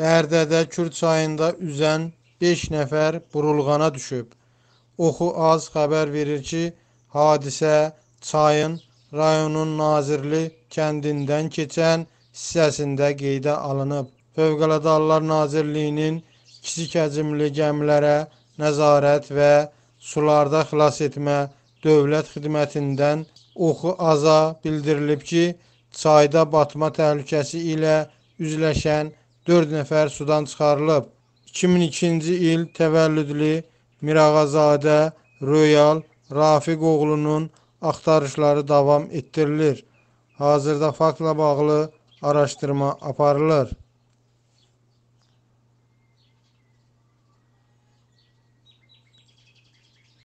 Bərdədə Kür çayında üzən 5 nəfər burulğana düşüb. Oxu az xəbər verir ki, hadisə çayın rayonun Nazirli kəndindən keçən hissəsində qeydə alınıb. Fövqəladə Hallar Nazirliyinin kiçik həcmli gəmilərə nəzarət və sularda xilas etmə dövlət xidmətindən oxu aza bildirilib ki, çayda batma təhlükəsi ilə üzləşən 4 nəfər sudan çıxarılıb. 2002-ci il təvəllüdlü Mirağazadə Royal Rafiq oğlunun axtarışları davam etdirilir. Hazırda faktla bağlı araşdırma aparılır.